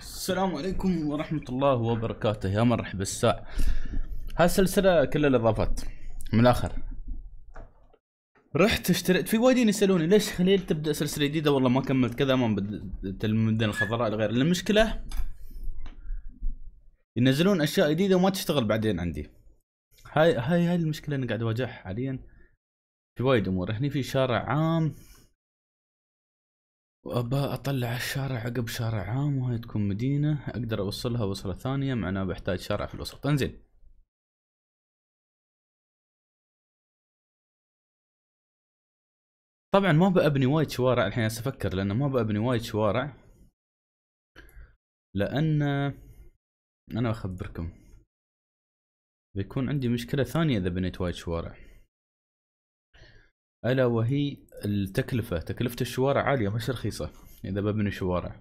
السلام عليكم ورحمة الله وبركاته يا مرحبا الساع هالسلسلة كل الإضافات من الآخر رحت اشتريت في وايدين يسألوني ليش خليل تبدأ سلسلة جديدة والله ما كملت كذا ما بدأت المدن الخضراء الغير المشكلة ينزلون أشياء جديدة وما تشتغل بعدين عندي هاي هاي هاي المشكلة أنا قاعد أواجهها حاليا في وايد أمور هني في شارع عام وابى اطلع الشارع عقب شارع عام وهي تكون مدينه اقدر اوصلها وصله ثانيه معناه بحتاج شارع في الوسط انزين طبعا ما بابني وايد شوارع الحين هسه افكر لانه ما بابني وايد شوارع لان انا اخبركم بيكون عندي مشكله ثانيه اذا بنيت وايد شوارع الا وهي التكلفه تكلفه الشوارع عاليه مش رخيصه اذا ببني شوارع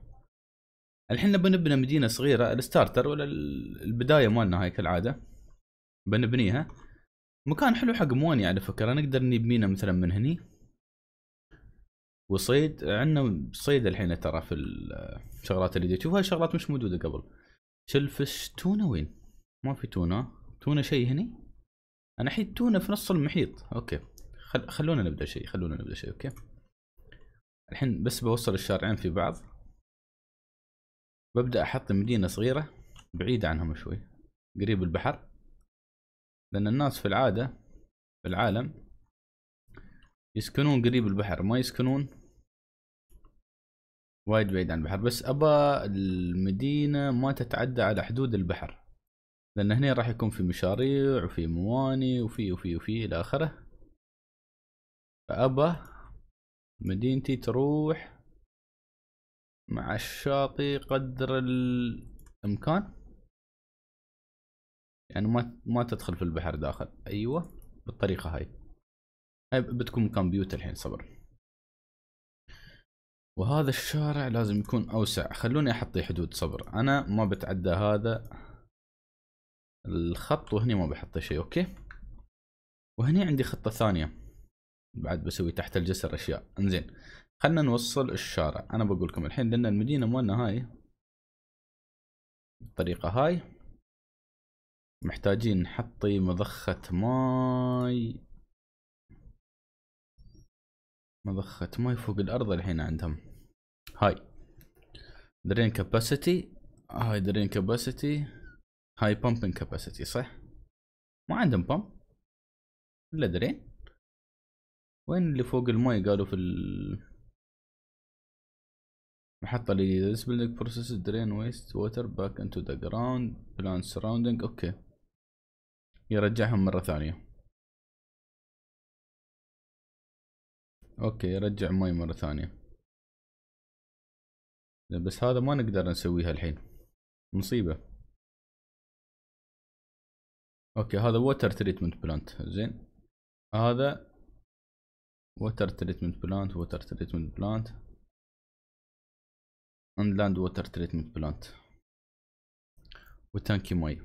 الحين بنبني مدينه صغيره الستارتر ولا البدايه مالنا هاي كالعاده بنبنيها مكان حلو حق مواني على فكره نقدر نبنينا مثلا من هني وصيد عندنا صيد الحين ترى في الشغلات اللي تشوفها هاي شغلات مش موجوده قبل شلفش تونه وين ما في تونه تونه شيء هني انا حيت تونه في نص المحيط اوكي خل... خلونا نبدا شيء خلونا نبدا شيء اوكي الحين بس بوصل الشارعين في بعض ببدا احط مدينه صغيره بعيده عنهم شوي قريب البحر لان الناس في العاده في العالم يسكنون قريب البحر ما يسكنون وايد بعيد عن البحر بس ابى المدينه ما تتعدى على حدود البحر لان هنا راح يكون في مشاريع وفي مواني وفي وفي وفي الى اخره فأبا مدينتي تروح مع الشاطئ قدر الإمكان يعني ما ما تدخل في البحر داخل أيوة بالطريقة هاي هاي بتكون كمبيوتر الحين صبر وهذا الشارع لازم يكون أوسع خلوني أحطي حدود صبر أنا ما بتعدى هذا الخط وهني ما بحط شيء أوكي وهني عندي خطة ثانية بعد بسوي تحت الجسر اشياء انزين خلنا نوصل الشارع انا بقول لكم الحين لان المدينه مالنا هاي الطريقه هاي محتاجين نحطي مضخه ماي مضخه ماي فوق الارض الحين عندهم هاي درين كاباسيتي هاي درين كاباسيتي هاي بامبنج كاباسيتي صح ما عندهم بامب الا درين وين اللي فوق المي قالوا في المحطة اللي this building processes drain waste water back into the ground plant surrounding اوكي يرجعهم مرة ثانية اوكي يرجع مي مرة ثانية بس هذا ما نقدر نسويها الحين مصيبة اوكي هذا ووتر تريتمنت بلانت زين هذا ووتر تريتمنت بلانت ووتر تريتمنت بلانت لاند ووتر تريتمنت بلانت وتانكي مي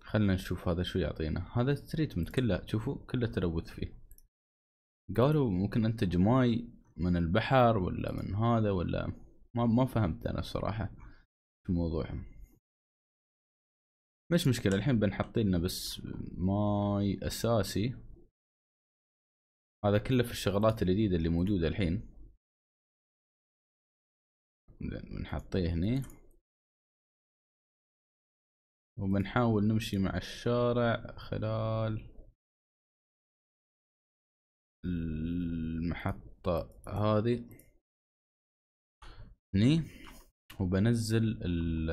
خلنا نشوف هذا شو يعطينا هذا التريتمنت كله شوفوا كله تلوث فيه قالوا ممكن انتج ماي من البحر ولا من هذا ولا ما ما فهمت انا الصراحه في موضوعهم مش مشكله الحين بنحط لنا بس ماي اساسي هذا كله في الشغلات الجديدة اللي موجودة الحين بنحطيه هني وبنحاول نمشي مع الشارع خلال المحطة هذه هني وبنزل ال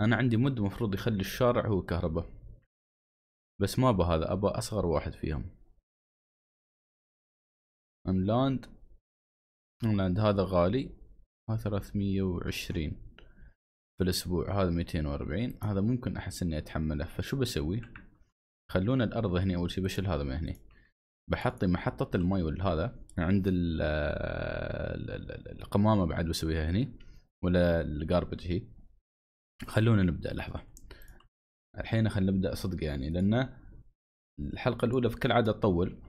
انا عندي مد مفروض يخلي الشارع هو كهرباء بس ما ابى هذا ابى اصغر واحد فيهم املاند املاند هذا غالي هذا 320 في الاسبوع هذا 240 هذا ممكن احس اني اتحمله فشو بسوي خلونا الارض هنا اول شيء بشيل هذا من هنا بحطي محطة الماي والهذا عند القمامة بعد بسويها هني ولا الجاربج هي خلونا نبدأ لحظة الحين خلينا نبدأ صدق يعني لأن الحلقة الأولى في كل عادة تطول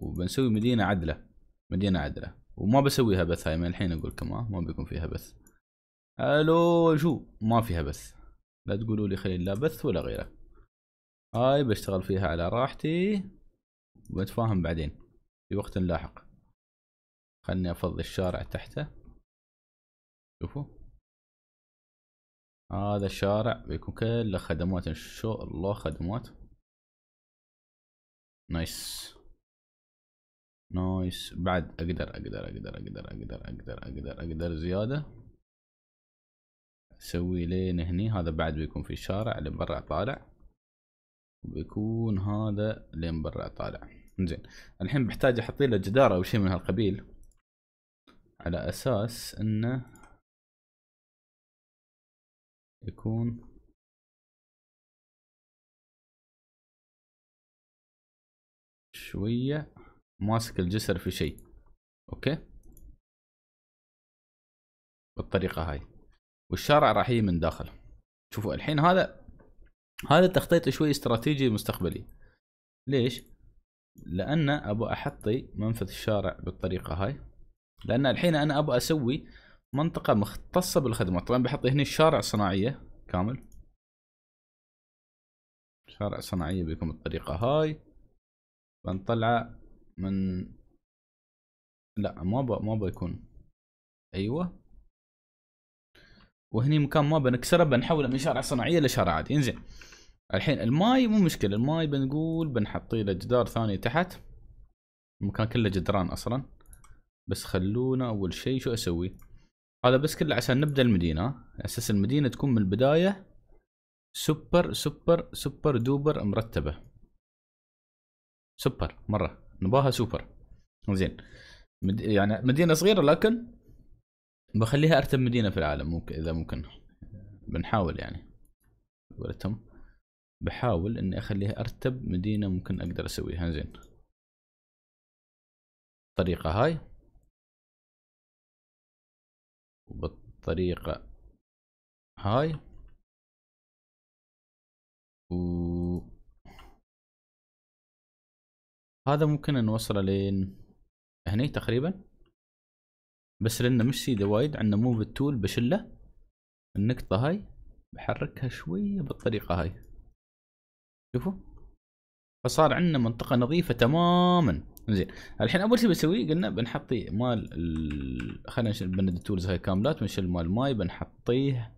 وبنسوي مدينة عدلة مدينه عدله وما بسويها بث هاي من الحين اقول لكم آه، ما بيكون فيها بث الو شو ما فيها بث لا تقولوا لي خليل لا بث ولا غيره هاي بشتغل فيها على راحتي وبتفاهم بعدين في وقت لاحق خلني افضي الشارع تحته شوفوا هذا الشارع بيكون كله خدمات ان شاء الله خدمات نايس نايس بعد اقدر اقدر اقدر اقدر اقدر اقدر اقدر اقدر زياده اسوي لين هني هذا بعد بيكون في الشارع لين برا طالع وبيكون هذا لين برا طالع زين الحين بحتاج احط له جدار او شيء من هالقبيل على اساس انه يكون شويه ماسك الجسر في شيء اوكي بالطريقه هاي والشارع راح يجي من داخل شوفوا الحين هذا هذا التخطيط شوي استراتيجي مستقبلي ليش لان ابغى احطي منفذ الشارع بالطريقه هاي لان الحين انا ابغى اسوي منطقه مختصه بالخدمات طبعا بحط هنا الشارع صناعيه كامل شارع صناعيه بكم الطريقه هاي بنطلعه من لا ما ب... ما بيكون ايوه وهني مكان ما بنكسره بنحوله من شارع صناعيه لشارع عادي انزين الحين الماي مو مشكله الماي بنقول بنحطي له جدار ثاني تحت المكان كله جدران اصلا بس خلونا اول شيء شو اسوي هذا بس كله عشان نبدا المدينه اساس المدينه تكون من البدايه سوبر سوبر سوبر دوبر مرتبه سوبر مره نباها سوبر زين مد... يعني مدينه صغيره لكن بخليها ارتب مدينه في العالم ممكن اذا ممكن بنحاول يعني قولتهم بحاول اني اخليها ارتب مدينه ممكن اقدر اسويها زين الطريقه هاي وبالطريقه هاي و هذا ممكن نوصله لين هني تقريبا بس لانه مش سيده وايد عندنا موف التول بشله النقطه هاي بحركها شويه بالطريقه هاي شوفوا فصار عندنا منطقه نظيفه تماما زين الحين اول شيء بنسويه قلنا بنحطي مال ال... خلينا نشيل بند التولز هاي كاملات ونشيل مال ماي بنحطيه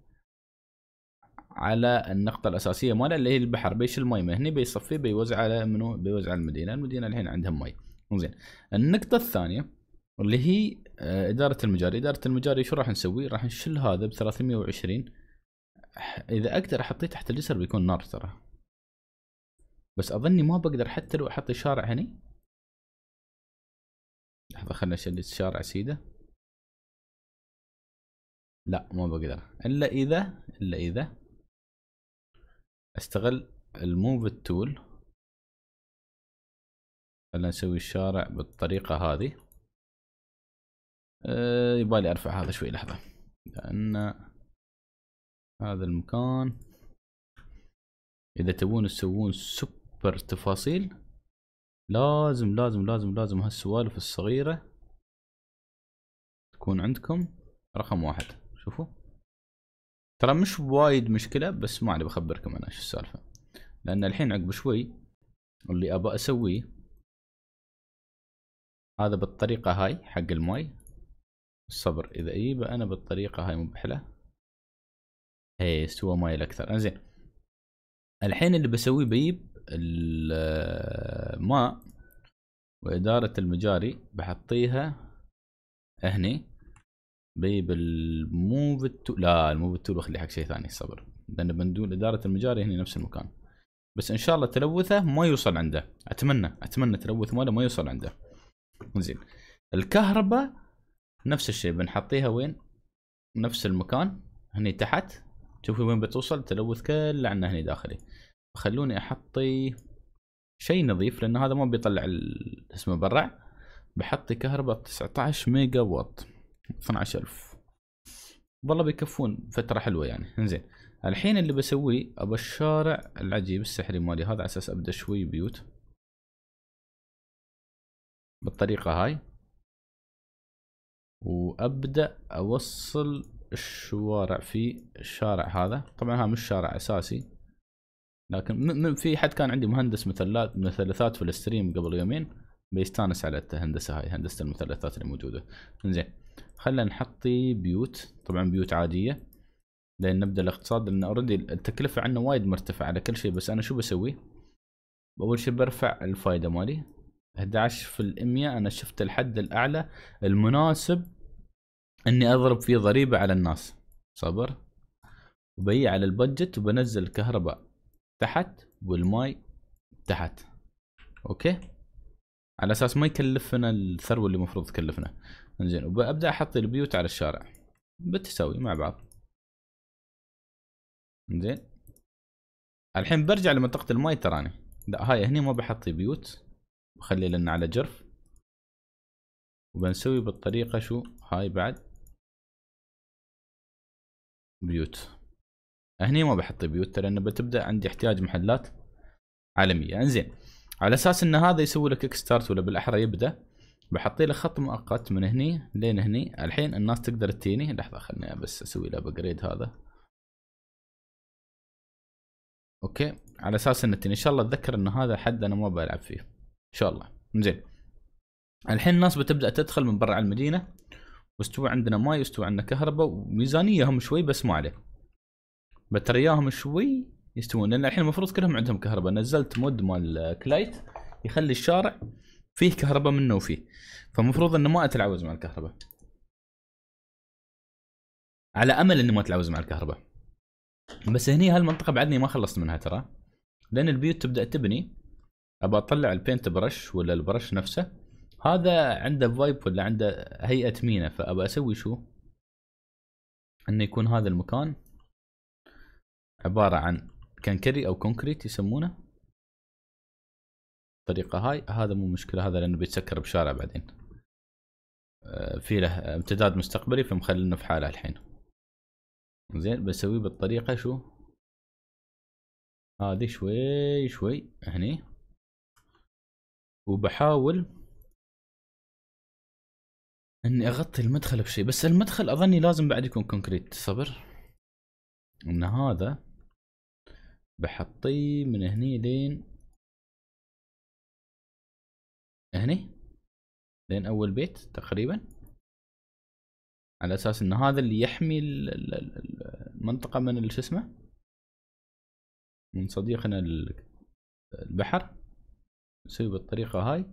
على النقطة الأساسية ماله اللي هي البحر بيش المي من هني بيصفيه بيوزع على منو بيوزع على المدينة المدينة الحين عندها مي زين النقطة الثانية اللي هي آه، إدارة المجاري إدارة المجاري شو راح نسوي راح نشل هذا ب 320 إذا أقدر أحطيه تحت الجسر بيكون نار ترى بس أظني ما بقدر حتى لو أحط شارع هني لحظة خلنا نشل الشارع سيده لا ما بقدر إلا إذا إلا إذا استغل الموف تول خلنا نسوي الشارع بالطريقة هذه آه، يبالي ارفع هذا شوي لحظة لان هذا المكان اذا تبون تسوون سوبر تفاصيل لازم لازم لازم لازم هالسوالف الصغيرة تكون عندكم رقم واحد شوفوا ترى مش وايد مشكله بس ما انا بخبركم انا شو السالفه لان الحين عقب شوي اللي ابى اسويه هذا بالطريقه هاي حق الماي الصبر اذا اي انا بالطريقه هاي مو بحلة هي استوى ماي الاكثر انزين الحين اللي بسويه بجيب الماء واداره المجاري بحطيها هني بيب الموف التول لا الموف التول بخلي حق شيء ثاني الصبر لان بندول اداره المجاري هنا نفس المكان بس ان شاء الله تلوثه ما يوصل عنده اتمنى اتمنى تلوث ماله ما يوصل عنده زين الكهرباء نفس الشيء بنحطيها وين نفس المكان هني تحت شوفي وين بتوصل تلوث كله عندنا هني داخلي خلوني احطي شيء نظيف لان هذا ما بيطلع اسمه برع بحطي كهرباء 19 ميجا واط 12000 والله بيكفون فتره حلوه يعني انزين الحين اللي بسويه ابى الشارع العجيب السحري مالي هذا على اساس ابدا شوي بيوت بالطريقه هاي وابدا اوصل الشوارع في الشارع هذا طبعا هذا مش شارع اساسي لكن في حد كان عندي مهندس مثلثات مثلثات في الستريم قبل يومين بيستانس على الهندسه هاي هندسه المثلثات اللي موجوده زين خلينا نحطي بيوت طبعا بيوت عاديه لان نبدا الاقتصاد لان اوريدي التكلفه عندنا وايد مرتفعه على كل شيء بس انا شو بسوي؟ اول شيء برفع الفائده مالي 11% انا شفت الحد الاعلى المناسب اني اضرب فيه ضريبه على الناس صبر وبيع على البادجت وبنزل الكهرباء تحت والماي تحت اوكي على اساس ما يكلفنا الثروه اللي المفروض تكلفنا انزين وببدا احط البيوت على الشارع بتساوي مع بعض انزين الحين برجع لمنطقه الماي تراني لا هاي هني ما بحط بيوت بخلي لنا على جرف وبنسوي بالطريقه شو هاي بعد بيوت هني ما بحط بيوت لان بتبدا عندي احتياج محلات عالميه انزين على اساس ان هذا يسوي لك كيك ستارت ولا بالاحرى يبدا بحطي له خط مؤقت من هني لين هني الحين الناس تقدر تجيني لحظه خلني بس اسوي له ابجريد هذا اوكي على اساس ان ان شاء الله اتذكر ان هذا حد انا ما بلعب فيه ان شاء الله زين الحين الناس بتبدا تدخل من برا على المدينه واستوى عندنا ماي واستوى عندنا كهرباء وميزانيه هم شوي بس ما عليه بترياهم شوي يستوون لان الحين المفروض كلهم عندهم كهرباء نزلت مود مال كلايت يخلي الشارع فيه كهرباء منه وفيه فالمفروض انه ما اتلعوز مع الكهرباء على امل انه ما اتلعوز مع الكهرباء بس هني هالمنطقه بعدني ما خلصت منها ترى لان البيوت تبدا تبني ابى اطلع البينت برش ولا البرش نفسه هذا عنده فايب ولا عنده هيئه مينا فابى اسوي شو انه يكون هذا المكان عباره عن كنكري او كونكريت يسمونه الطريقه هاي هذا مو مشكله هذا لانه بيتسكر بشارع بعدين آه، في له امتداد مستقبلي فمخلينه في حاله الحين زين بسويه بالطريقه شو هذه شوي شوي هني وبحاول اني اغطي المدخل بشيء بس المدخل اظني لازم بعد يكون كونكريت صبر ان هذا بحطيه من هني لين هنا لين اول بيت تقريبا على اساس ان هذا اللي يحمي المنطقه من شو اسمه من صديقنا البحر نسوي بالطريقه هاي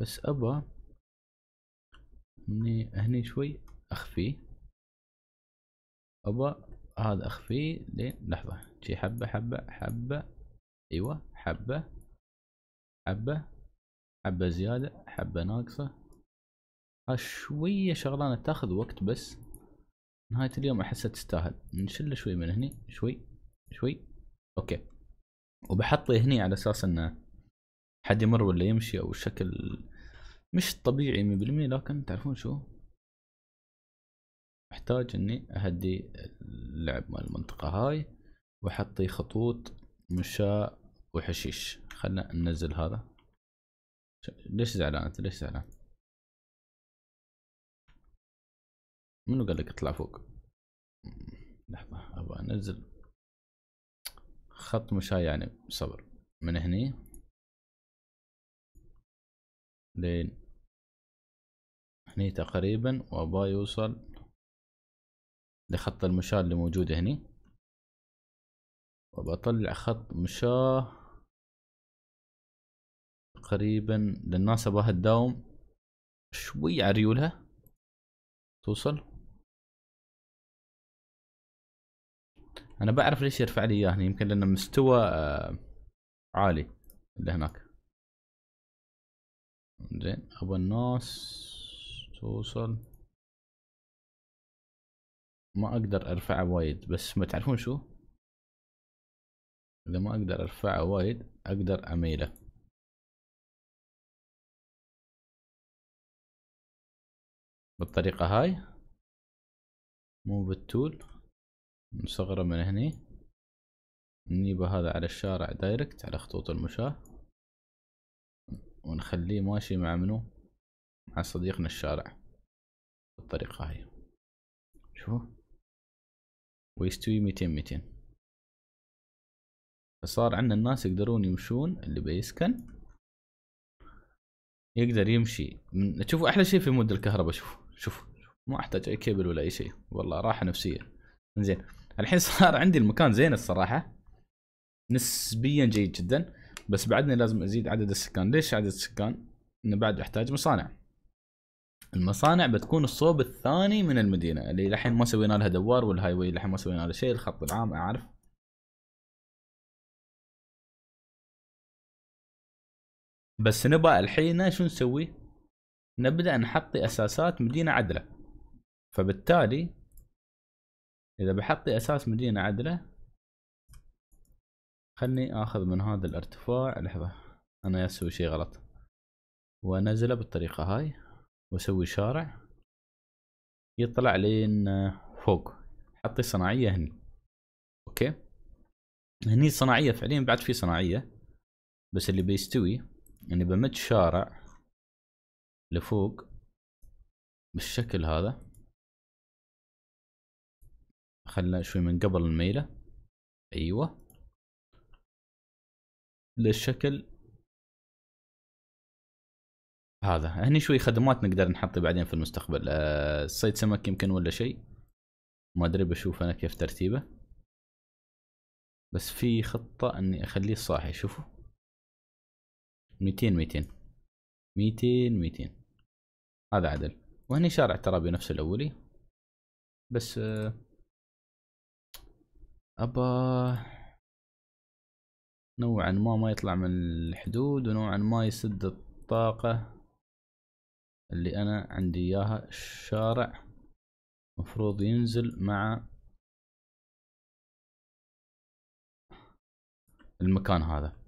بس ابا هني هني شوي اخفي ابا هذا اخفيه لين لحظه شي حبه حبه حبه ايوه حبه حبه حبة زيادة حبة ناقصة شوية شغلانة تاخذ وقت بس نهاية اليوم احسها تستاهل نشله شوي من هني شوي شوي اوكي وبحطه هني على اساس انه حد يمر ولا يمشي او شكل مش طبيعي 100% لكن تعرفون شو محتاج اني اهدي اللعب مال المنطقة هاي واحطي خطوط مشاء وحشيش خلنا ننزل هذا ليش زعلان انت ليش زعلان منو قال لك اطلع فوق لحظة ابغى انزل خط مشاي يعني صبر من هني لين هني تقريبا وابغى يوصل لخط المشاة اللي موجود هني وبطلع خط مشاه تقريبا للناس ابغاها تداوم شوي على ريولها توصل انا بعرف ليش يرفع لي اياه يمكن لانه مستوى آه، عالي اللي هناك زين ابغى الناس توصل ما اقدر ارفعه وايد بس ما تعرفون شو اذا ما اقدر ارفعه وايد اقدر اميله بالطريقة هاي مو بالتول نصغره من هني نجيبه هذا على الشارع دايركت على خطوط المشاة ونخليه ماشي مع منو مع صديقنا الشارع بالطريقة هاي شوفوا ويستوي ميتين ميتين فصار عندنا الناس يقدرون يمشون اللي بيسكن يقدر يمشي من شوفوا احلى شيء في مود الكهرباء شوفوا شوف ما احتاج اي كيبل ولا اي شيء والله راحه نفسيه زين الحين صار عندي المكان زين الصراحه نسبيا جيد جدا بس بعدني لازم ازيد عدد السكان ليش عدد السكان انه بعد احتاج مصانع المصانع بتكون الصوب الثاني من المدينه اللي الحين ما سوينا لها دوار والهاي واي الحين ما سوينا لها شيء الخط العام اعرف بس نبى الحين شو نسوي نبدأ نحطي أساسات مدينة عدلة فبالتالي إذا بحطي أساس مدينة عدلة خلني آخذ من هذا الارتفاع لحظة أنا أسوي شي غلط وأنزله بالطريقة هاي وأسوي شارع يطلع لين فوق حطي صناعية هني أوكي هني صناعية فعليا بعد في صناعية بس اللي بيستوي اني يعني بمد شارع لفوق بالشكل هذا خلنا شوي من قبل الميلة ايوه للشكل هذا هني شوي خدمات نقدر نحطي بعدين في المستقبل أه صيد سمك يمكن ولا شيء ما ادري بشوف انا كيف ترتيبه بس في خطة اني اخليه صاحي شوفوا ميتين ميتين ميتين ميتين هذا عدل وهني شارع ترابي نفس الاولي بس آه، ابا نوعا ما ما يطلع من الحدود ونوعا ما يسد الطاقة اللي انا عندي اياها الشارع مفروض ينزل مع المكان هذا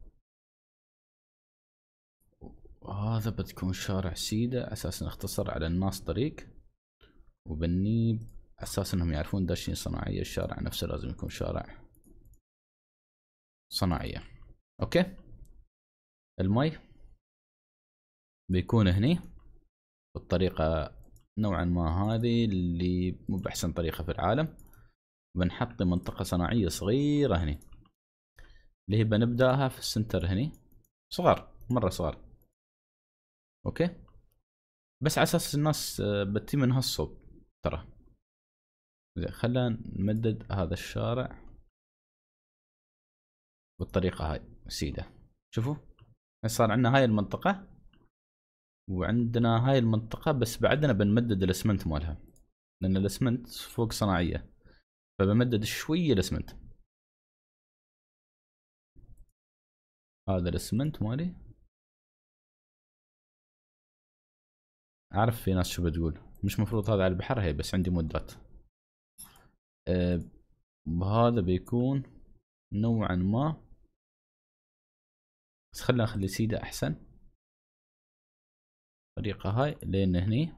وهذا بتكون شارع سيدة أساس نختصر على الناس طريق وبنيب أساس أنهم يعرفون داشين صناعية الشارع نفسه لازم يكون شارع صناعية أوكي المي بيكون هني بالطريقة نوعا ما هذه اللي مو بأحسن طريقة في العالم بنحط منطقة صناعية صغيرة هني اللي هي بنبداها في السنتر هني صغار مرة صغار اوكي بس على اساس الناس آه، بتي من هالصوب ترى زين خلينا نمدد هذا الشارع بالطريقة هاي سيدة شوفوا صار عندنا هاي المنطقة وعندنا هاي المنطقة بس بعدنا بنمدد الاسمنت مالها لان الاسمنت فوق صناعية فبمدد شوية الاسمنت هذا الاسمنت مالي اعرف في ناس شو بتقول مش مفروض هذا على البحر هي بس عندي مدات أه، هذا بيكون نوعا ما بس خلنا اخلي سيدا احسن الطريقة هاي لين هني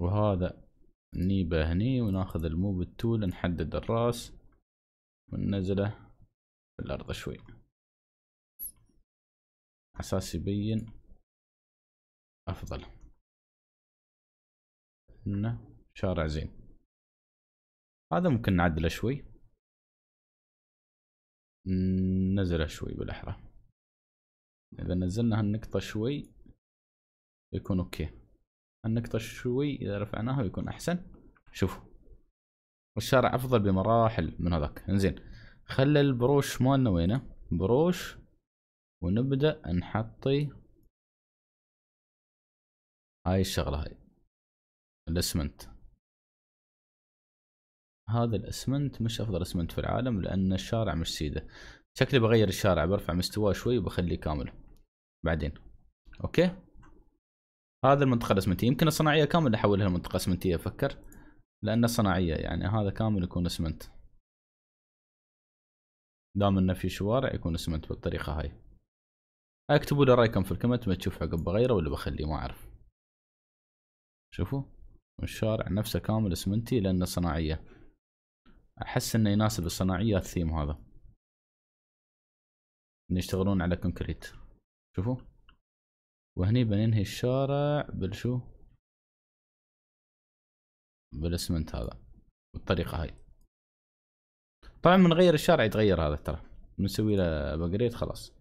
وهذا نيبه هني وناخذ الموب التول نحدد الراس وننزله في الارض شوي عساس يبين أفضل إنه شارع زين هذا ممكن نعدله شوي نزله شوي بالأحرى إذا نزلنا هالنقطة شوي يكون أوكي هالنقطة شوي إذا رفعناها يكون أحسن شوفوا الشارع أفضل بمراحل من هذاك إنزين خلى البروش مالنا وينه بروش ونبدأ نحطي هاي الشغله هاي الاسمنت هذا الاسمنت مش افضل اسمنت في العالم لان الشارع مش سيده شكلي بغير الشارع برفع مستواه شوي وبخليه كامل بعدين اوكي هذا المنطقه الاسمنتيه يمكن الصناعيه كامل احولها لمنطقه اسمنتيه افكر لان صناعيه يعني هذا كامل يكون اسمنت دام انه في شوارع يكون اسمنت بالطريقه هاي اكتبوا لي رايكم في الكومنت ما تشوف عقب بغيره ولا بخليه ما اعرف شوفوا الشارع نفسه كامل اسمنتي لانه صناعيه احس انه يناسب الصناعيه الثيم هذا ان يشتغلون على كونكريت شوفوا وهني بننهي الشارع بالشو بالاسمنت هذا بالطريقه هاي طبعا من غير الشارع يتغير هذا ترى بنسوي له بقريت خلاص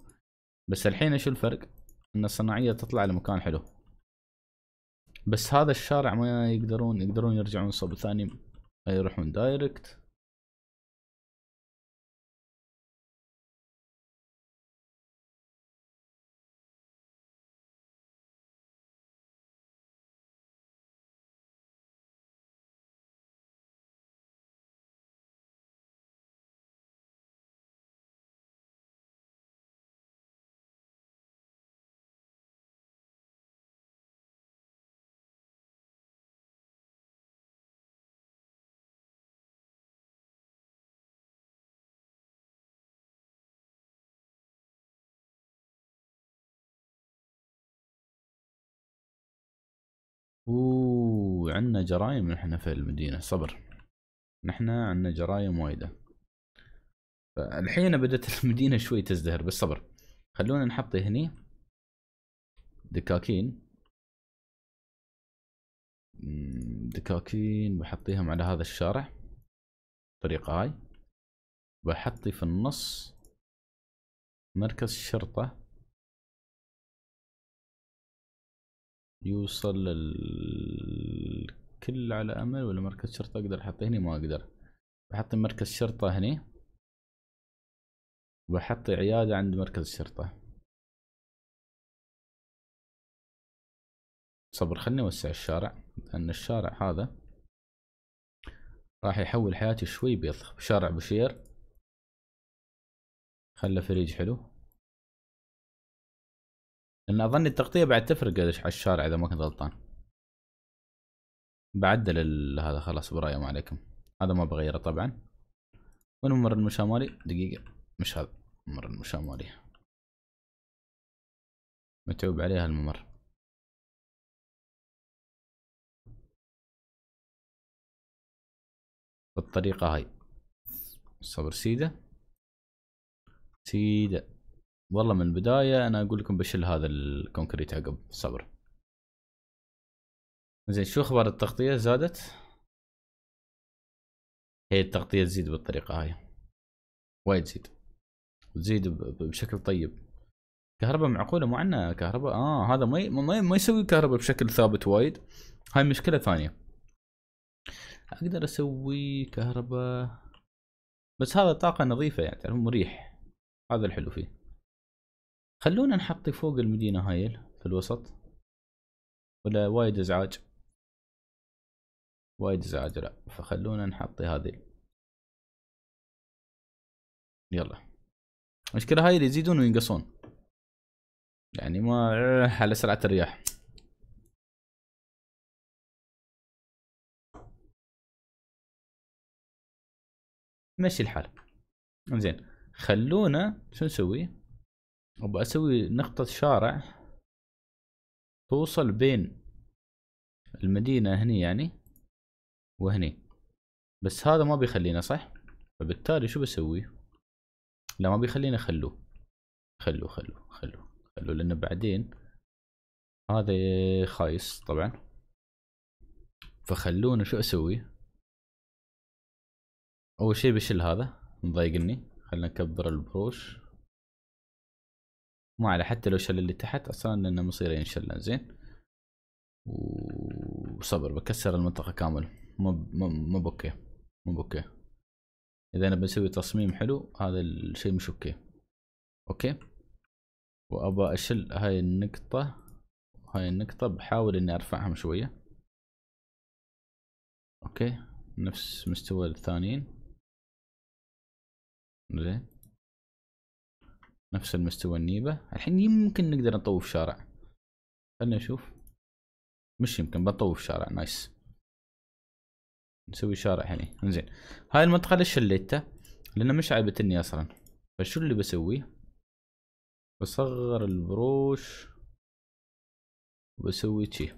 بس الحين شو الفرق ان الصناعيه تطلع لمكان حلو بس هذا الشارع ما يقدرون يقدرون يرجعون صوب ثاني يروحون دايركت اوه عندنا جرايم نحن في المدينه صبر نحن عندنا جرايم وايده الحين بدت المدينه شوي تزدهر بس صبر خلونا نحط هني دكاكين دكاكين بحطيهم على هذا الشارع الطريقة هاي بحطي في النص مركز شرطة يوصل الكل على امل ولا مركز شرطة اقدر احطه هنا ما اقدر بحط مركز شرطة هنا وبحط عيادة عند مركز الشرطة صبر خلني اوسع الشارع لان الشارع هذا راح يحول حياتي شوي بيض شارع بشير خله فريج حلو لان اظن التغطيه بعد تفرق على الشارع اذا ما كنت غلطان بعدل ال... هذا خلاص برايه ما عليكم هذا ما بغيره طبعا وين ممر المشاه مالي دقيقه مش هذا ممر المشاه مالي متعوب عليها الممر بالطريقه هاي صبر سيده سيده والله من البدايه انا اقول لكم بشيل هذا الكونكريت عقب صبر زين شو اخبار التغطيه زادت هي التغطيه تزيد بالطريقه هاي وايد تزيد تزيد بشكل طيب كهرباء معقوله مو عندنا كهرباء اه هذا ما ما, يسوي كهرباء بشكل ثابت وايد هاي مشكله ثانيه اقدر اسوي كهرباء بس هذا طاقه نظيفه يعني مريح هذا الحلو فيه خلونا نحط فوق المدينة هاي في الوسط ولا وايد ازعاج وايد ازعاج لا فخلونا نحط هذه يلا مشكلة هاي اللي يزيدون وينقصون يعني ما على سرعة الرياح مشي الحال زين خلونا شو نسوي ابغى اسوي نقطة شارع توصل بين المدينة هني يعني وهني بس هذا ما بيخلينا صح فبالتالي شو بسوي لا ما بيخلينا خلوه خلوه خلوه خلوه خلوه لان بعدين هذا خايس طبعا فخلونا شو اسوي اول شيء بشيل هذا مضايقني خلنا نكبر البروش ما على حتى لو شل اللي تحت اصلا لانه مصير ينشل زين وصبر بكسر المنطقه كامل مو مو بوكي مو بوكي اذا انا بسوي تصميم حلو هذا الشيء مش اوكي اوكي وابى اشل هاي النقطه هاي النقطه بحاول اني ارفعهم شويه اوكي نفس مستوى الثانيين زين نفس المستوى النيبة الحين يمكن نقدر نطوف شارع خلنا نشوف مش يمكن بطوف شارع نايس نسوي شارع هني انزين هاي المنطقة ليش شليتها لانه مش عيبتني أصلا فشو اللي بسويه بصغر البروش وبسوي شي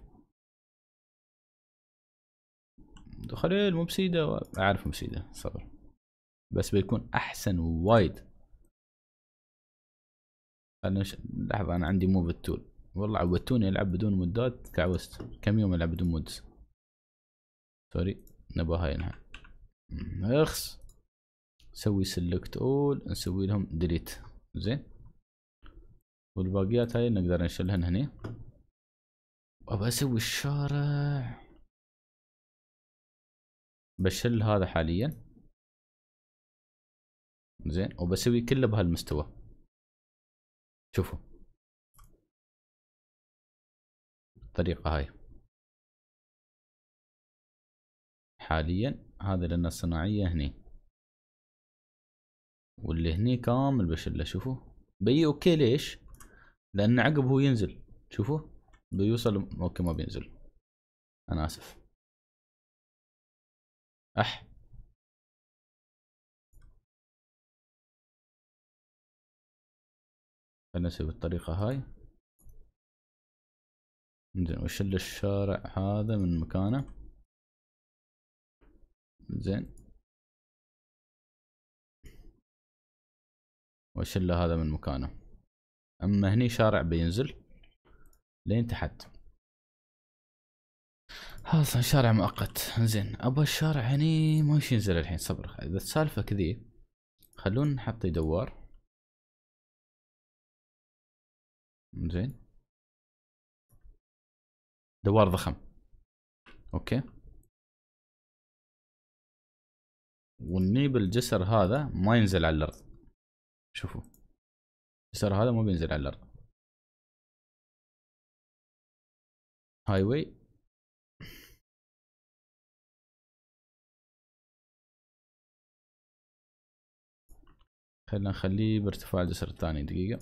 دخليل مو بسيدة اعرف مو بسيدة صبر بس بيكون احسن وايد انا ش... لحظه انا عندي مو التول والله عودتوني العب بدون مودات كعوست كم يوم العب بدون مودز سوري هاي ينهى اخس نسوي سلكت اول نسوي لهم ديليت زين والباقيات هاي نقدر نشلهن هني ابى اسوي الشارع بشل هذا حاليا زين وبسوي كله بهالمستوى شوفوا الطريقة هاي حاليا هذا لنا الصناعية هني واللي هني كامل بشله شوفوا بي اوكي ليش لان عقب هو ينزل شوفوا بيوصل اوكي ما بينزل انا اسف اح نسوي بالطريقة هاي زين وشل الشارع هذا من مكانه زين وشل هذا من مكانه اما هني شارع بينزل لين تحت خلاص شارع مؤقت زين ابو الشارع هني ما ينزل الحين صبر اذا السالفه كذي خلونا نحط دوار زين دوار ضخم اوكي والنيب الجسر هذا ما ينزل على الارض شوفوا الجسر هذا ما بينزل على الارض هاي واي خلينا نخليه بارتفاع الجسر الثاني دقيقه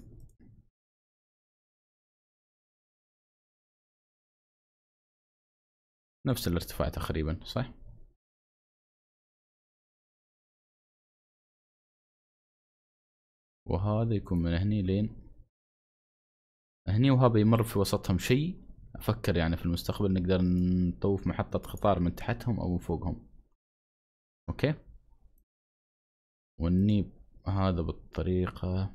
نفس الارتفاع تقريبا صح؟ وهذا يكون من هني لين هني وهذا يمر في وسطهم شيء افكر يعني في المستقبل نقدر نطوف محطة قطار من تحتهم او من فوقهم اوكي والنيب هذا بالطريقة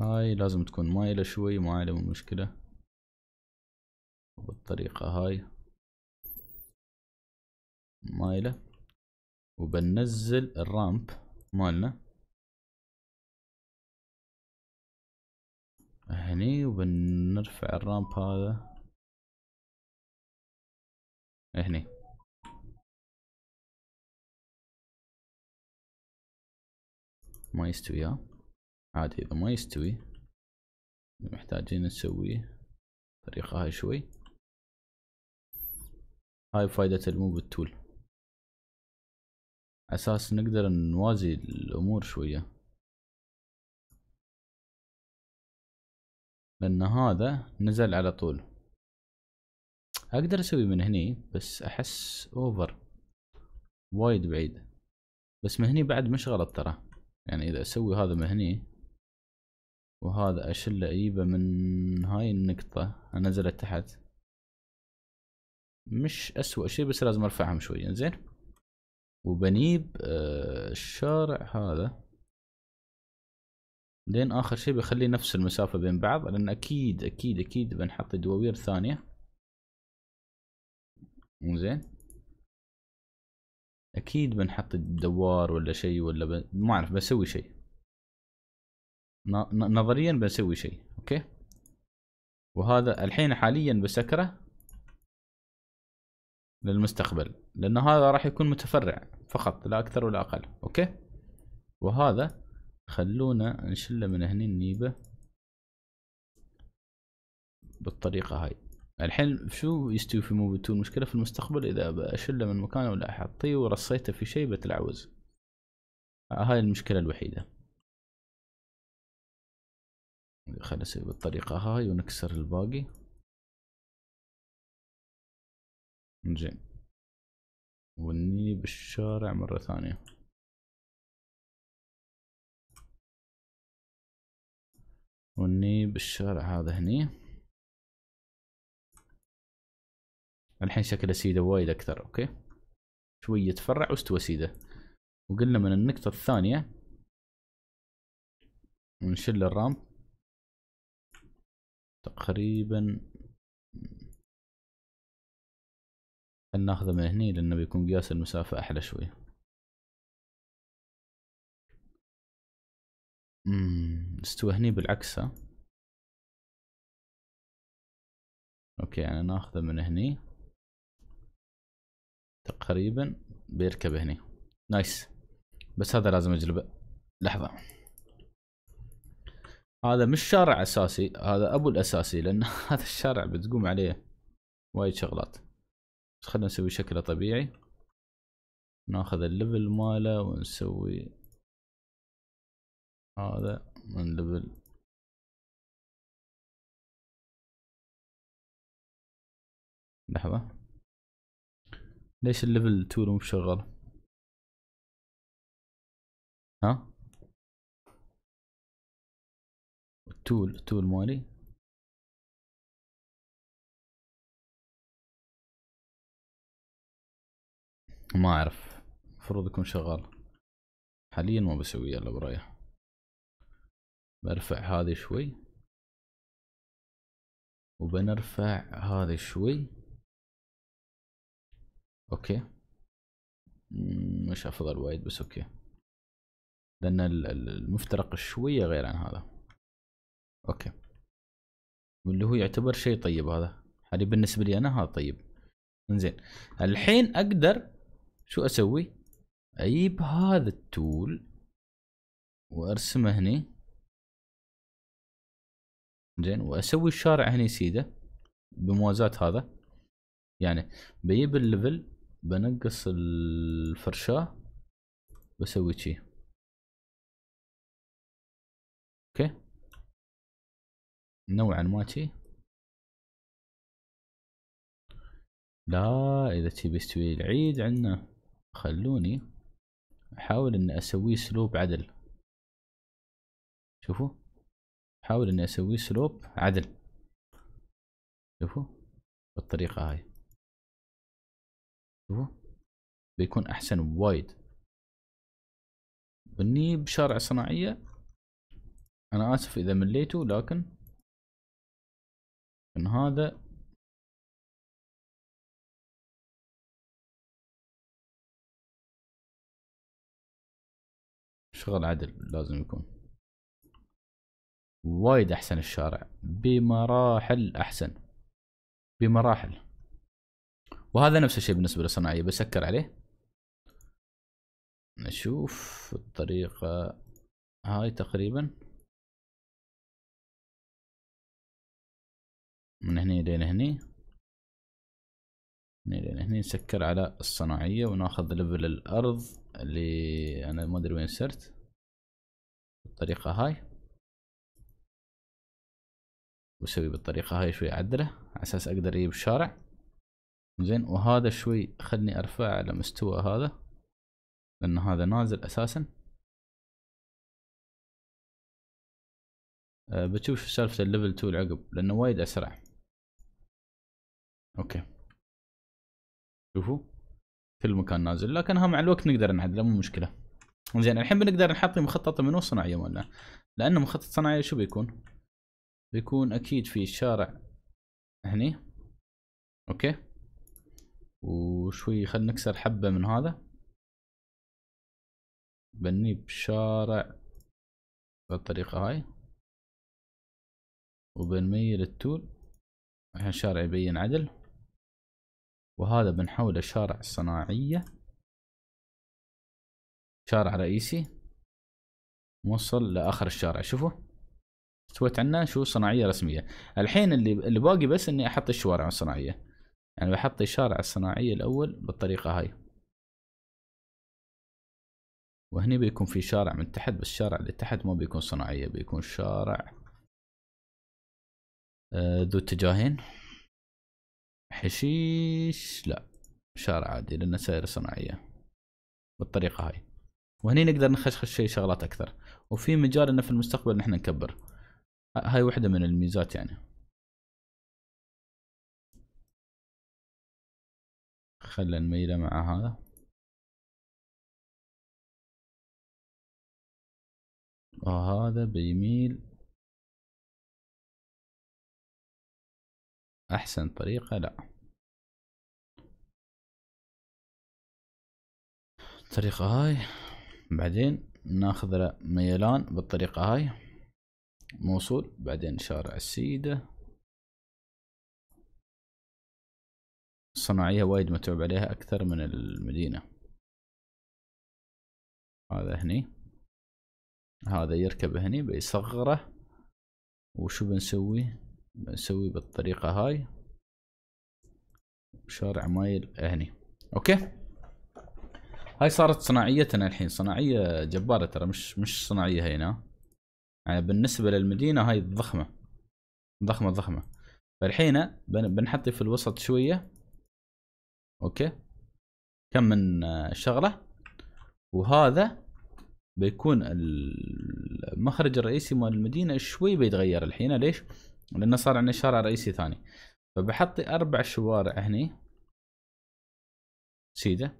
هاي لازم تكون مايلة شوي مايلة مو مشكلة بالطريقة هاي مايله وبنزل الرامب مالنا هني وبنرفع الرامب هذا هني ما يستوي ها عادي اذا ما يستوي محتاجين نسويه الطريقة هاي شوي هاي فائدة الموب التول اساس نقدر نوازي الامور شوية لان هذا نزل على طول اقدر اسوي من هني بس احس اوفر وايد بعيد بس من هني بعد مش غلط ترى يعني اذا اسوي هذا من هني وهذا اشله اجيبه من هاي النقطة انزله تحت مش أسوأ شيء بس لازم ارفعهم شوي انزين وبنيب آه، الشارع هذا لين اخر شيء بخلي نفس المسافة بين بعض لان اكيد اكيد اكيد بنحط دواوير ثانية انزين اكيد بنحط دوار ولا شيء ولا ب... ما اعرف بسوي شيء نظريا بسوي شيء اوكي وهذا الحين حاليا بسكره للمستقبل لأن هذا راح يكون متفرع فقط لا أكثر ولا أقل أوكي وهذا خلونا نشله من هني النيبة بالطريقة هاي الحين شو يستوي في تو المشكلة في المستقبل إذا أشله من مكانه ولا أحطيه ورصيته في شيء بتلعوز هاي المشكلة الوحيدة خلنا نسوي بالطريقة هاي ونكسر الباقي زين وني بالشارع مرة ثانية وني بالشارع هذا هني الحين شكله سيده وايد اكثر اوكي شوية تفرع واستوى سيده وقلنا من النقطة الثانية ونشل الرام تقريبا خلينا ناخذه من هني لانه بيكون قياس المسافة احلى شوي امم استوى هني بالعكس ها اوكي انا يعني ناخذه من هني تقريبا بيركب هني نايس بس هذا لازم اجلبه لحظة هذا مش شارع اساسي هذا ابو الاساسي لان هذا الشارع بتقوم عليه وايد شغلات خلينا نسوي شكله طبيعي ناخذ الليفل ماله ونسوي هذا من ليفل لحظة ليش الليفل 2 مو شغال ها التول التول مالي ما اعرف المفروض يكون شغال حاليا ما بسويه الا برايه برفع هذه شوي وبنرفع هذه شوي اوكي مش افضل وايد بس اوكي لان المفترق شويه غير عن هذا اوكي واللي هو يعتبر شيء طيب هذا هذه بالنسبه لي انا هذا طيب انزين الحين اقدر شو اسوي اجيب هذا التول وارسمه هني زين واسوي الشارع هني سيده بموازاة هذا يعني بجيب الليفل بنقص الفرشاه بسوي شي اوكي نوعا ما شي لا اذا تبي بيستوي العيد عندنا خلوني احاول اني اسوي سلوب عدل شوفوا احاول اني اسوي سلوب عدل شوفوا بالطريقة هاي شوفوا بيكون احسن وايد بني بشارع صناعية انا اسف اذا مليتوا لكن ان هذا شغل عدل لازم يكون وايد احسن الشارع بمراحل احسن بمراحل وهذا نفس الشيء بالنسبه للصناعيه بسكر عليه نشوف الطريقه هاي تقريبا من هني لين هني من هني لين هني نسكر على الصناعيه وناخذ ليفل الارض اللي انا ما ادري وين صرت بالطريقه هاي واسوي بالطريقه هاي شوي اعدله على اساس اقدر اجيب الشارع زين وهذا شوي خلني ارفعه على مستوى هذا لان هذا نازل اساسا أه بتشوف شو سالفه الليفل 2 العقب لانه وايد اسرع اوكي شوفوا كل مكان نازل لكن ها مع الوقت نقدر نعدله مو مشكله زين الحين بنقدر نحط مخطط منو صناعيه مالنا لان مخطط صناعي شو بيكون بيكون اكيد في الشارع هني اوكي وشوي خلينا نكسر حبه من هذا بني بشارع بالطريقه هاي وبنميل التول عشان الشارع يبين عدل وهذا بنحوله شارع صناعية شارع رئيسي موصل لآخر الشارع شوفوا سويت عنا شو صناعية رسمية الحين اللي اللي باقي بس اني احط الشوارع الصناعية يعني بحط الشارع الصناعية الاول بالطريقة هاي وهني بيكون في شارع من تحت بس الشارع اللي تحت ما بيكون صناعية بيكون شارع آه، ذو اتجاهين حشيش لا شارع عادي لأنه سيارة صناعية بالطريقة هاي وهني نقدر نخشخش شيء شغلات أكثر وفي مجال إنه في المستقبل نحن نكبر هاي وحدة من الميزات يعني خلنا نميله مع هذا وهذا بيميل أحسن طريقة لا الطريقة هاي بعدين ناخذ ميلان بالطريقة هاي موصول بعدين شارع السيدة الصناعية وايد متعوب عليها أكثر من المدينة هذا هني هذا يركب هني بيصغره وشو بنسوي نسوي بالطريقة هاي شارع مايل هني اوكي هاي صارت صناعيتنا الحين صناعية جبارة ترى مش مش صناعية هنا يعني بالنسبة للمدينة هاي ضخمة ضخمة ضخمة فالحين بنحطي في الوسط شوية اوكي كم من آه، شغلة وهذا بيكون المخرج الرئيسي مال المدينة شوي بيتغير الحين ليش؟ لانه صار عندنا شارع رئيسي ثاني فبحط اربع شوارع هني سيده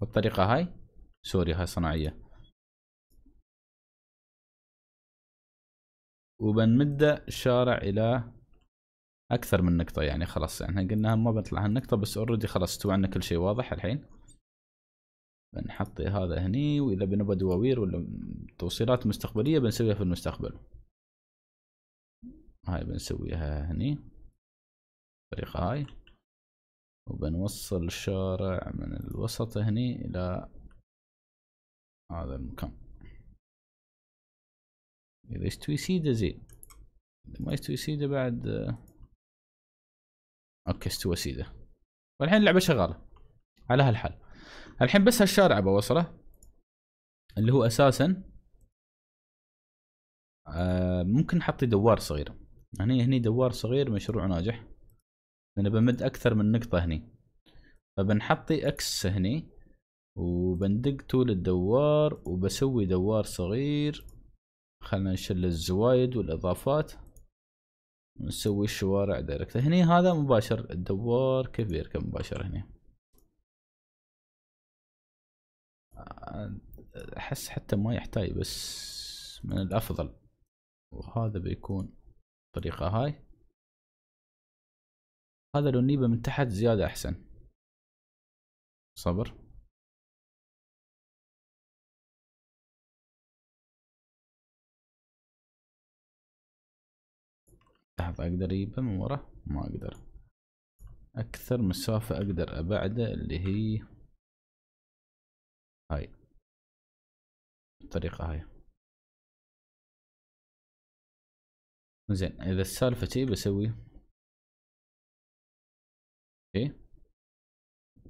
بالطريقه هاي سوري هاي صناعيه وبنمد شارع الى اكثر من نقطه يعني خلاص احنا يعني قلنا ما بنطلع هالنقطه بس اوريدي خلاص استوى عندنا كل شيء واضح الحين بنحط هذا هني واذا بنبى دواوير ولا توصيلات مستقبليه بنسويها في المستقبل هاي بنسويها هني الطريقة هاي وبنوصل الشارع من الوسط هني إلى هذا المكان إذا يستوي سيدة زين إذا ما يستوي سيدة بعد أوكي استوى سيدة والحين اللعبة شغالة على هالحال الحين بس هالشارع بوصله اللي هو أساسا آه، ممكن نحط دوار صغير هني هني دوار صغير مشروع ناجح انا بمد اكثر من نقطه هني فبنحطي اكس هني وبندق طول الدوار وبسوي دوار صغير خلنا نشل الزوايد والاضافات ونسوي الشوارع دايركت هني هذا مباشر الدوار كيف يركب مباشر هني احس حتى ما يحتاج بس من الافضل وهذا بيكون الطريقة هاي هذا لو نيبه من تحت زيادة أحسن صبر لحظة أقدر أجيبه من ورا ما أقدر أكثر مسافة أقدر أبعده اللي هي هاي الطريقة هاي زين اذا السالفه تي بسوي اوكي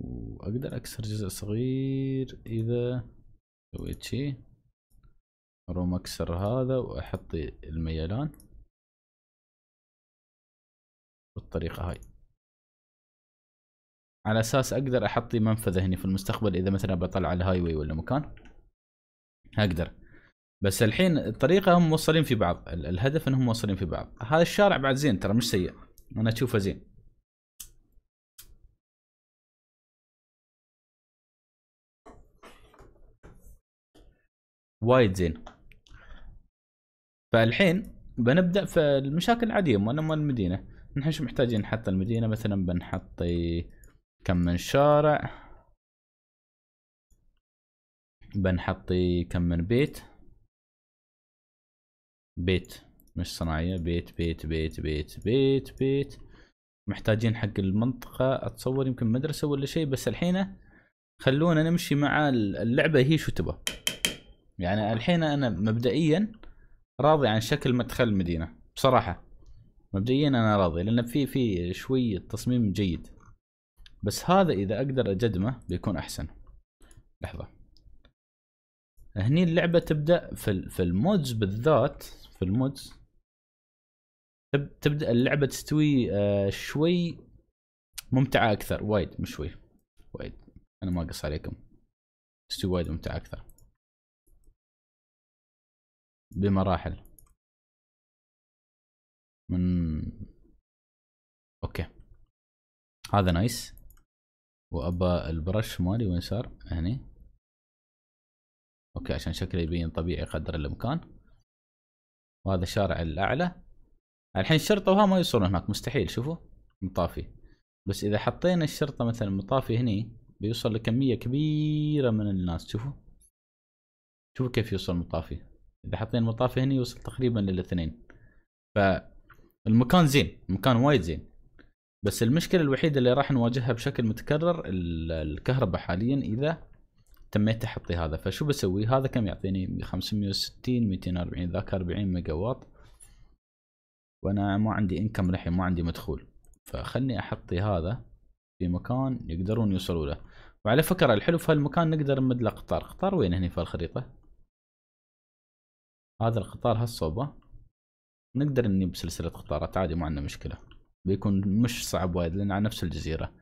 واقدر اكسر جزء صغير اذا سويت شي اروم اكسر هذا واحط الميلان بالطريقه هاي على اساس اقدر احط منفذه هنا في المستقبل اذا مثلا بطلع على الهاي واي ولا مكان اقدر بس الحين الطريقه هم موصلين في بعض الهدف انهم موصلين في بعض هذا الشارع بعد زين ترى مش سيء انا اشوفه زين وايد زين فالحين بنبدا في المشاكل العاديه مو المدينه نحن شو محتاجين نحط المدينه مثلا بنحط كم من شارع بنحط كم من بيت بيت مش صناعية بيت بيت بيت بيت بيت بيت محتاجين حق المنطقة اتصور يمكن مدرسة ولا شيء بس الحين خلونا نمشي مع اللعبة هي شو تبغى يعني الحين انا مبدئيا راضي عن شكل مدخل المدينة بصراحة مبدئيا انا راضي لان في في شوية تصميم جيد بس هذا اذا اقدر اجدمه بيكون احسن لحظة هني اللعبة تبدأ في, في المودز بالذات في المودز تبدا اللعبه تستوي آه، شوي ممتعه اكثر وايد مش شوي وايد انا ما اقص عليكم تستوي وايد ممتعه اكثر بمراحل من اوكي هذا نايس وابى البرش مالي وين صار هني اوكي عشان شكله يبين طبيعي قدر الامكان وهذا الشارع الاعلى الحين الشرطه وها ما يوصلون هناك مستحيل شوفوا مطافي بس اذا حطينا الشرطه مثلا مطافي هني بيوصل لكميه كبيره من الناس شوفوا شوفوا كيف يوصل مطافي اذا حطينا مطافي هني يوصل تقريبا للاثنين فالمكان زين المكان وايد زين بس المشكله الوحيده اللي راح نواجهها بشكل متكرر الكهرباء حاليا اذا تميت تحطي هذا فشو بسوي هذا كم يعطيني 560 240 ذاك 40 ميجا واط وانا ما عندي انكم الحين ما عندي مدخول فخلني احطي هذا في مكان يقدرون يوصلوا له وعلى فكرة الحلو في هالمكان نقدر نمد له قطار قطار وين هني في الخريطة هذا القطار هالصوبة نقدر نجيب سلسلة قطارات عادي ما عندنا مشكلة بيكون مش صعب وايد لان على نفس الجزيرة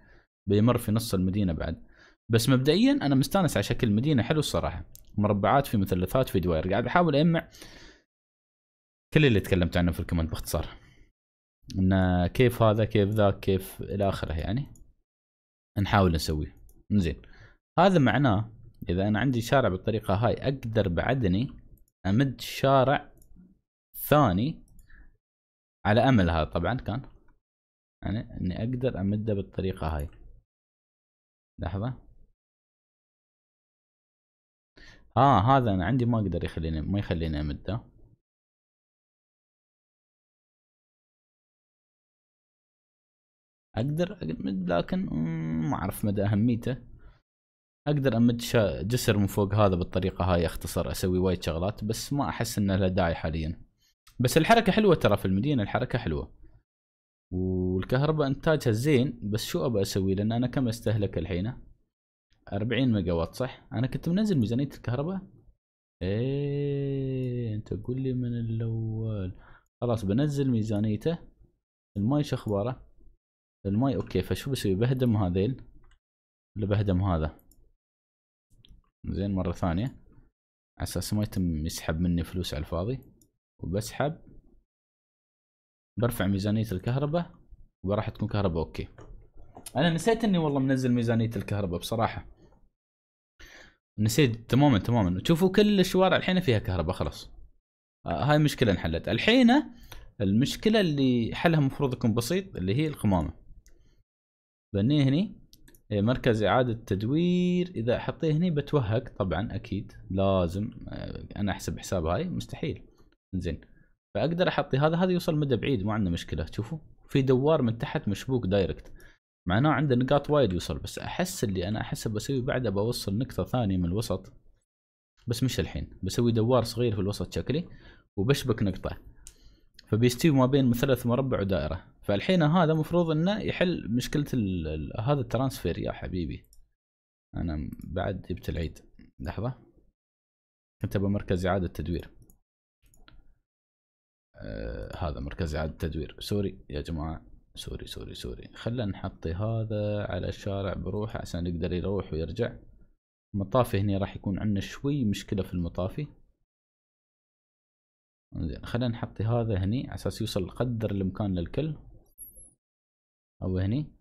بيمر في نص المدينة بعد بس مبدئيا انا مستانس على شكل المدينه حلو الصراحه مربعات في مثلثات في دوائر قاعد احاول اجمع كل اللي تكلمت عنه في الكومنت باختصار ان كيف هذا كيف ذاك كيف الى اخره يعني نحاول نسويه زين هذا معناه اذا انا عندي شارع بالطريقه هاي اقدر بعدني امد شارع ثاني على امل هذا طبعا كان يعني اني اقدر امده بالطريقه هاي لحظه اه هذا انا عندي ما اقدر يخليني ما يخليني امده اقدر امد لكن ما اعرف مدى اهميته اقدر امد جسر من فوق هذا بالطريقه هاي اختصر اسوي وايد شغلات بس ما احس انه له داعي حاليا بس الحركه حلوه ترى في المدينه الحركه حلوه والكهرباء انتاجها زين بس شو ابى اسوي لان انا كم استهلك الحين 40 ميجا وات صح انا كنت منزل ميزانيه الكهرباء ايه انت قول لي من الاول خلاص بنزل ميزانيته الماي شو اخباره الماي اوكي فشو بسوي بهدم هذيل ولا بهدم هذا زين مره ثانيه على اساس ما يتم يسحب مني فلوس على الفاضي وبسحب برفع ميزانيه الكهرباء وراح تكون كهرباء اوكي انا نسيت اني والله منزل ميزانيه الكهرباء بصراحه نسيت تماما تماما تشوفوا كل الشوارع الحين فيها كهرباء خلاص آه هاي مشكله انحلت الحين المشكله اللي حلها المفروض يكون بسيط اللي هي القمامه بنيه هني إيه، مركز اعاده تدوير اذا حطيه هني بتوهق طبعا اكيد لازم آه، انا احسب حساب هاي مستحيل زين فاقدر احطي هذا هذا يوصل مدى بعيد ما عندنا مشكله شوفوا في دوار من تحت مشبوك دايركت معناه عنده نقاط وايد يوصل بس احس اللي انا احس بسوي بعده بوصل نقطة ثانية من الوسط بس مش الحين بسوي دوار صغير في الوسط شكلي وبشبك نقطة فبيستوي ما بين مثلث مربع ودائرة فالحين هذا مفروض انه يحل مشكلة هذا الترانسفير يا حبيبي انا بعد جبت العيد لحظة كنت بمركز اعادة تدوير آه هذا مركز اعادة تدوير سوري يا جماعة سوري سوري سوري خلنا نحطي هذا على الشارع بروحه عشان يقدر يروح ويرجع مطافي هنا راح يكون عندنا شوي مشكلة في المطافي زين خلنا نحطي هذا هني عساس يوصل قدر الامكان للكل او هني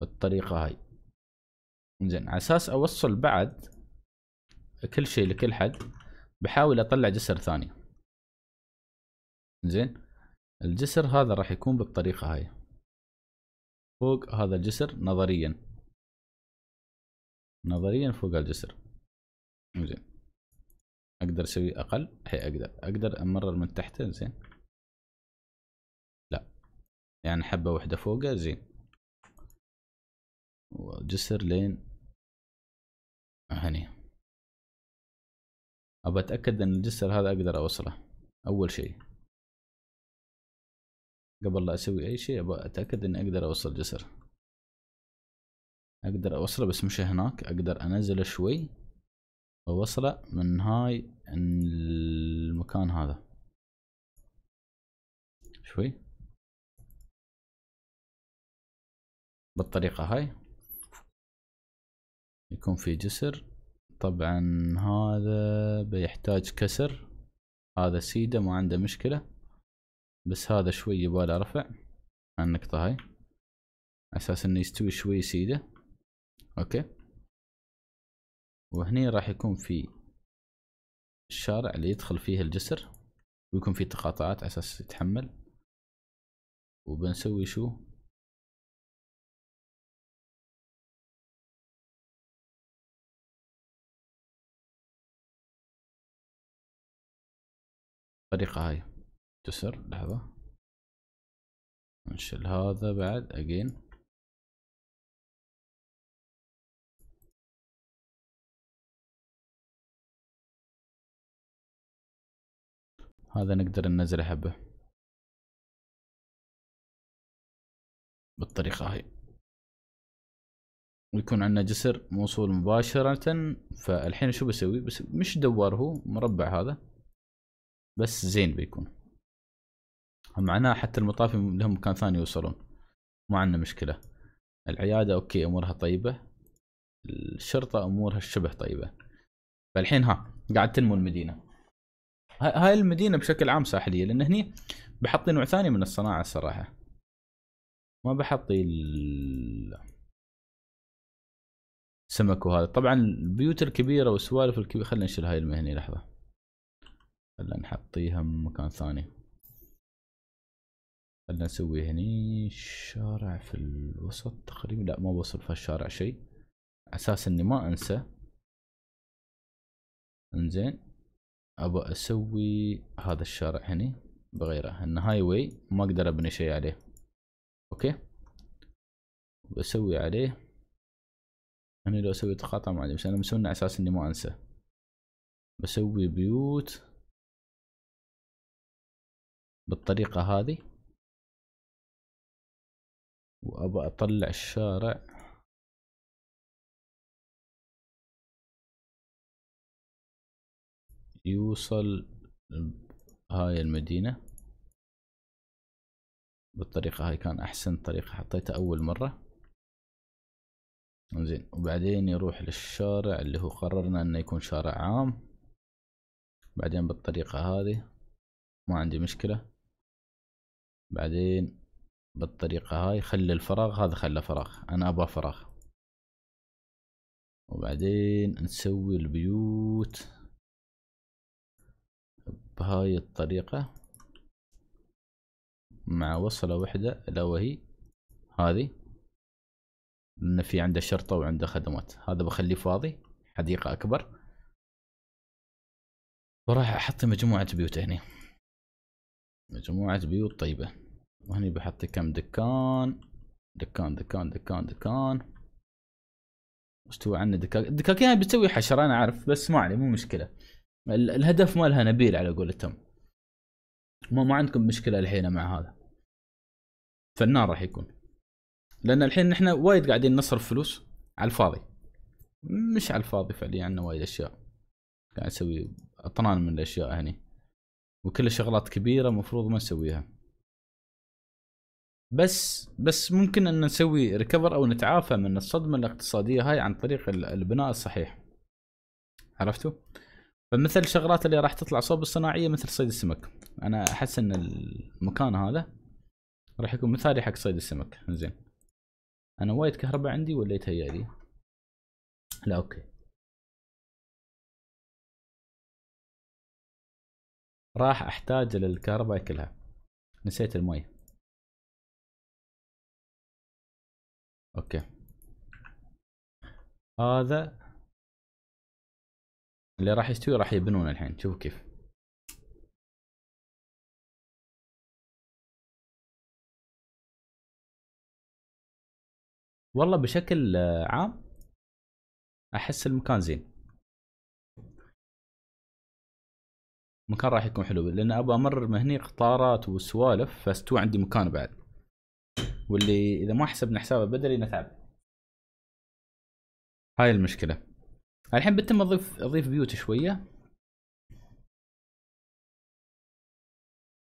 بالطريقة هاي زين عساس اوصل بعد كل شيء لكل حد بحاول اطلع جسر ثاني زين الجسر هذا راح يكون بالطريقة هاي فوق هذا الجسر نظريا نظريا فوق الجسر زين اقدر اسوي اقل هي إيه، اقدر اقدر امرر من تحته زين لا يعني حبة واحدة فوقه زين وجسر لين هني ابى اتاكد ان الجسر هذا اقدر اوصله اول شيء قبل لا اسوي اي شيء ابغى اتاكد اني اقدر اوصل جسر اقدر اوصله بس مش هناك اقدر انزله شوي واوصله من هاي المكان هذا شوي بالطريقة هاي يكون في جسر طبعا هذا بيحتاج كسر هذا سيدة ما عنده مشكلة بس هذا شوي يبغى ارفع النقطة هاي اساس انه يستوي شوي سيده اوكي وهني راح يكون في الشارع اللي يدخل فيه الجسر ويكون فيه تقاطعات اساس يتحمل وبنسوي شو الطريقة هاي جسر لحظة نشيل هذا بعد اجين هذا نقدر ننزله حبة بالطريقة هاي ويكون عندنا جسر موصول مباشرة فالحين شو بسوي بس مش دوار هو مربع هذا بس زين بيكون معناها حتى المطافي لهم مكان ثاني يوصلون ما عندنا مشكله العياده اوكي امورها طيبه الشرطه امورها شبه طيبه فالحين ها قاعد تنمو المدينه هاي المدينه بشكل عام ساحليه لان هني بحطي نوع ثاني من الصناعه الصراحه ما بحطي السمك وهذا طبعا البيوت الكبيره والسوالف الكبيره خلينا نشيل هاي المهنه لحظه خلينا نحطيها من مكان ثاني خلنا نسوي هني شارع في الوسط تقريبا لا ما بوصل في الشارع شيء اساس اني ما انسى انزين ابى اسوي هذا الشارع هني بغيره ان هاي واي ما اقدر ابني شيء عليه اوكي بسوي عليه انا لو اسوي تقاطع ما عندي بس انا مسوي اساس اني ما انسى بسوي بيوت بالطريقة هذه وابى اطلع الشارع يوصل هاي المدينة بالطريقة هاي كان أحسن طريقة حطيتها أول مرة زين وبعدين يروح للشارع اللي هو قررنا انه يكون شارع عام بعدين بالطريقة هذه ما عندي مشكلة بعدين بالطريقة هاي خلي الفراغ هذا خله فراغ أنا أبغى فراغ وبعدين نسوي البيوت بهاي الطريقة مع وصلة وحدة ألا وهي هذه لأن في عنده شرطة وعنده خدمات هذا بخليه فاضي حديقة أكبر وراح أحط مجموعة بيوت هنا مجموعة بيوت طيبة وهني بحط كم دكان دكان دكان دكان دكان استوى عندنا دكاك الدكاك يعني بتسوي حشره انا عارف بس ما عليه مو مشكله الهدف مالها نبيل على قولتهم ما ما عندكم مشكله الحين مع هذا فنان راح يكون لان الحين نحن وايد قاعدين نصرف فلوس على الفاضي مش على الفاضي فعليا عندنا وايد اشياء قاعد نسوي اطنان من الاشياء هني وكل شغلات كبيره المفروض ما نسويها بس بس ممكن ان نسوي ريكفر او نتعافى من الصدمه الاقتصاديه هاي عن طريق البناء الصحيح عرفتوا فمثل الشغلات اللي راح تطلع صوب الصناعيه مثل صيد السمك انا احس ان المكان هذا راح يكون مثالي حق صيد السمك زين انا وايد كهرباء عندي ولا يتهيأ لي لا اوكي راح احتاج للكهرباء كلها نسيت المي اوكي هذا اللي راح يستوي راح يبنون الحين شوفوا كيف والله بشكل عام احس المكان زين مكان راح يكون حلو لان ابى امرر من هني قطارات وسوالف فاستوى عندي مكان بعد واللي اذا ما حسبنا حسابه بدري نتعب هاي المشكله الحين بتم اضيف اضيف بيوت شويه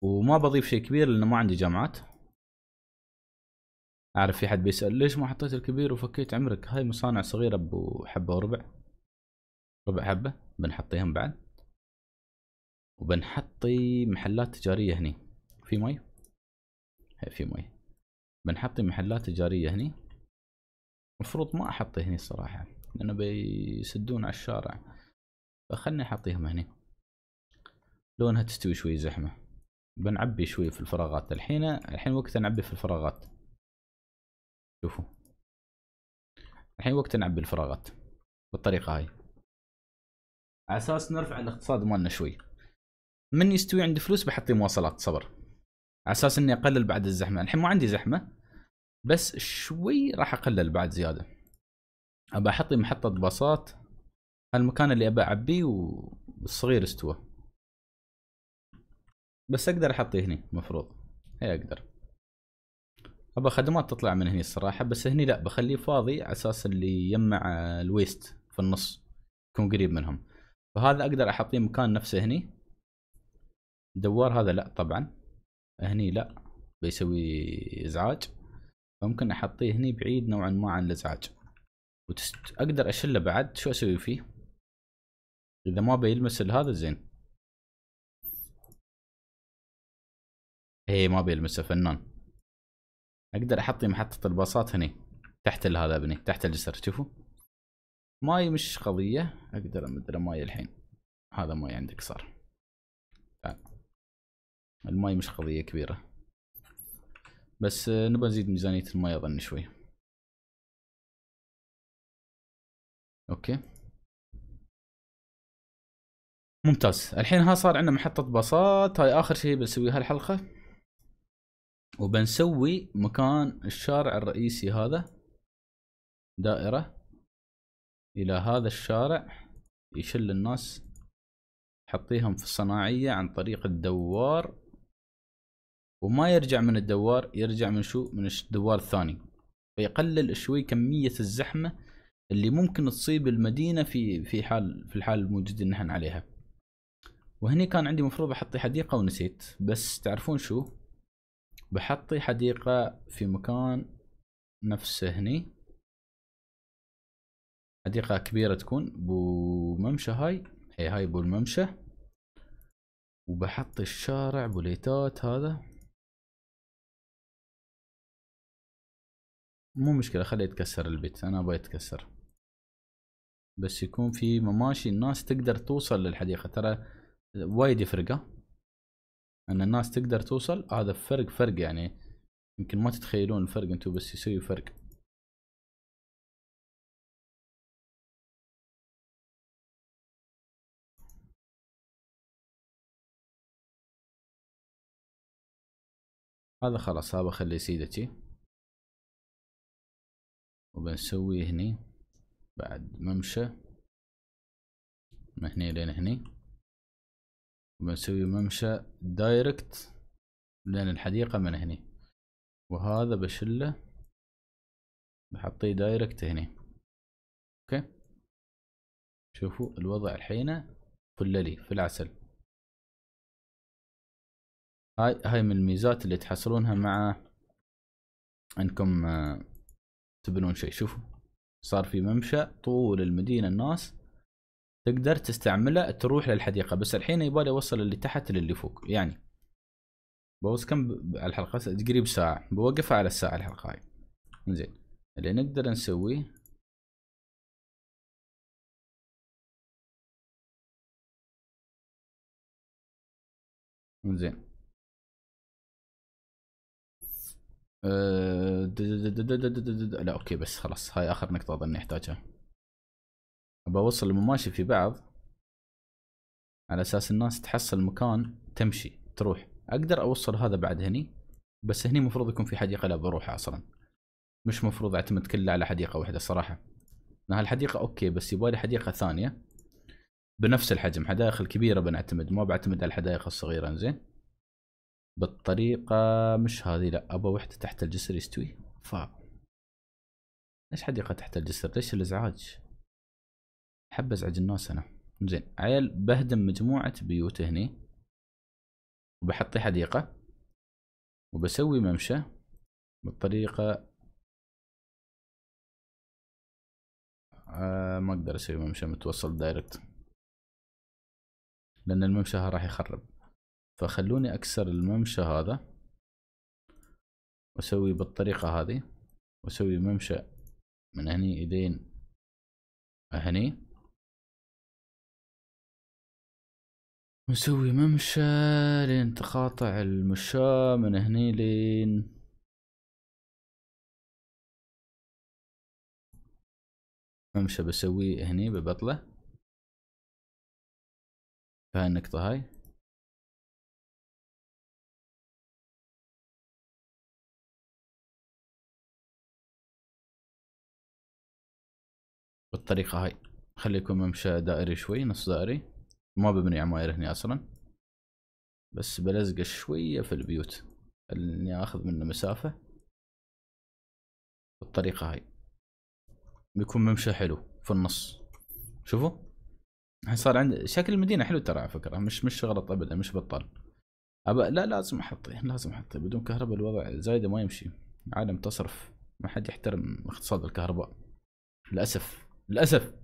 وما بضيف شيء كبير لانه ما عندي جامعات اعرف في حد بيسال ليش ما حطيت الكبير وفكيت عمرك هاي مصانع صغيره بحبه وربع ربع حبه بنحطيهم بعد وبنحطي محلات تجاريه هني في مي في مي بنحط محلات تجارية هني المفروض ما احطه هني الصراحة لانه بيسدون على الشارع فخلني احطيهم هني لونها تستوي شوي زحمة بنعبي شوي في الفراغات الحين الحين وقت نعبي في الفراغات شوفوا الحين وقت نعبي الفراغات بالطريقة هاي على اساس نرفع الاقتصاد مالنا شوي من يستوي عندي فلوس بحطي مواصلات صبر على اساس اني اقلل بعد الزحمه الحين ما عندي زحمه بس شوي راح اقلل بعد زياده ابى احط لي محطه باصات المكان اللي ابى اعبيه والصغير استوى بس اقدر احطه هني المفروض هي إيه، اقدر ابى خدمات تطلع من هني الصراحه بس هني لا بخليه فاضي على اساس اللي يجمع الويست في النص يكون قريب منهم فهذا اقدر احط لي مكان نفسه هني دوار هذا لا طبعا هني لا بيسوي ازعاج ممكن احطيه هني بعيد نوعا ما عن الازعاج وتست... اقدر اشله بعد شو اسوي فيه اذا ما بيلمس هذا زين ايه ما بيلمسه فنان اقدر احطي محطة الباصات هني تحت هذا ابني تحت الجسر شوفوا ماي مش قضية اقدر امدله ماي الحين هذا ماي عندك صار الماي مش قضية كبيرة بس نبغى نزيد ميزانية الماي أظن شوي أوكي ممتاز الحين ها صار عندنا محطة باصات هاي آخر شيء بنسوي هالحلقة وبنسوي مكان الشارع الرئيسي هذا دائرة إلى هذا الشارع يشل الناس حطيهم في الصناعية عن طريق الدوار وما يرجع من الدوار يرجع من شو من الدوار الثاني فيقلل شوي كميه الزحمه اللي ممكن تصيب المدينه في في حال في الحال الموجودين نحن عليها وهني كان عندي مفروض احطي حديقه ونسيت بس تعرفون شو بحطي حديقه في مكان نفسه هني حديقه كبيره تكون بو ممشى هاي هي إيه، هاي بو الممشى وبحط الشارع بوليتات هذا مو مشكلة خليه يتكسر البيت انا ابغى يتكسر بس يكون في مماشي الناس تقدر توصل للحديقة ترى وايد يفرقه ان الناس تقدر توصل هذا فرق فرق يعني يمكن ما تتخيلون الفرق انتم بس يسوي فرق هذا خلاص هذا خلي سيدتي وبنسوي هني بعد ممشى من هني لين هني وبنسوي ممشى دايركت لين الحديقة من هني وهذا بشله بحطيه دايركت هني اوكي شوفوا الوضع الحين فللي في العسل هاي هاي من الميزات اللي تحصلونها مع انكم آه، تبنون شيء شوفوا صار في ممشى طول المدينه الناس تقدر تستعمله تروح للحديقه بس الحين يبالي اوصل اللي تحت للي فوق يعني بوز كم ب... على الحلقه قريب ساعه بوقفها على الساعه الحلقه هاي زين اللي نقدر نسويه زين لا اوكي بس خلاص هاي اخر نقطه اظن احتاجها بوصل المماشي في بعض على اساس الناس تحصل مكان تمشي تروح اقدر اوصل هذا بعد هني بس هني المفروض يكون في حديقه لا بروحها اصلا مش مفروض اعتمد كله على حديقه واحده صراحه ما هالحديقه اوكي بس يبالي حديقه ثانيه بنفس الحجم حدائق الكبيره بنعتمد ما بعتمد على الحدائق الصغيره زين بالطريقة مش هذه لا أبا وحدة تحت الجسر يستوي فا ليش حديقة تحت الجسر ليش الإزعاج حب أزعج الناس أنا زين عيل بهدم مجموعة بيوت هني وبحطي حديقة وبسوي ممشى بالطريقة آه ما أقدر أسوي ممشى متوصل دايركت لأن الممشى راح يخرب فخلوني اكسر الممشى هذا واسوي بالطريقة هذه واسوي ممشى من هني ايدين هني ونسوي ممشى لين تقاطع المشاة من هني لين ممشى بسويه هني ببطله النقطة هاي بالطريقة هاي خليكم ممشى دائري شوي نص دائري ما ببني عماير هني اصلا بس بلزقه شوية في البيوت اني اخذ منه مسافة بالطريقة هاي بيكون ممشى حلو في النص شوفوا الحين صار عندي شكل المدينة حلو ترى على فكرة مش مش غلط ابدا مش بطال أبا لا لازم احطه لازم احطه بدون كهرباء الوضع زايدة ما يمشي عالم تصرف ما حد يحترم اقتصاد الكهرباء للأسف للاسف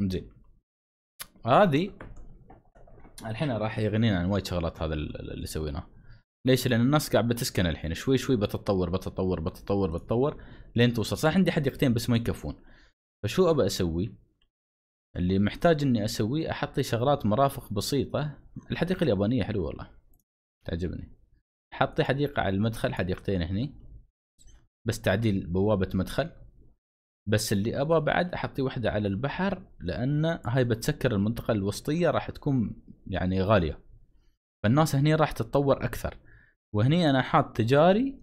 زين هذه الحين راح يغنينا عن وايد شغلات هذا اللي سويناه ليش؟ لان الناس قاعد بتسكن الحين شوي شوي بتتطور بتتطور بتتطور بتتطور لين توصل صح عندي حديقتين بس ما يكفون فشو ابى اسوي؟ اللي محتاج اني اسويه احط شغلات مرافق بسيطه الحديقه اليابانيه حلوه والله تعجبني حطي حديقه على المدخل حديقتين هني بس تعديل بوابه مدخل بس اللي ابغى بعد احطي واحده على البحر لان هاي بتسكر المنطقه الوسطيه راح تكون يعني غاليه فالناس هني راح تتطور اكثر وهني انا حاط تجاري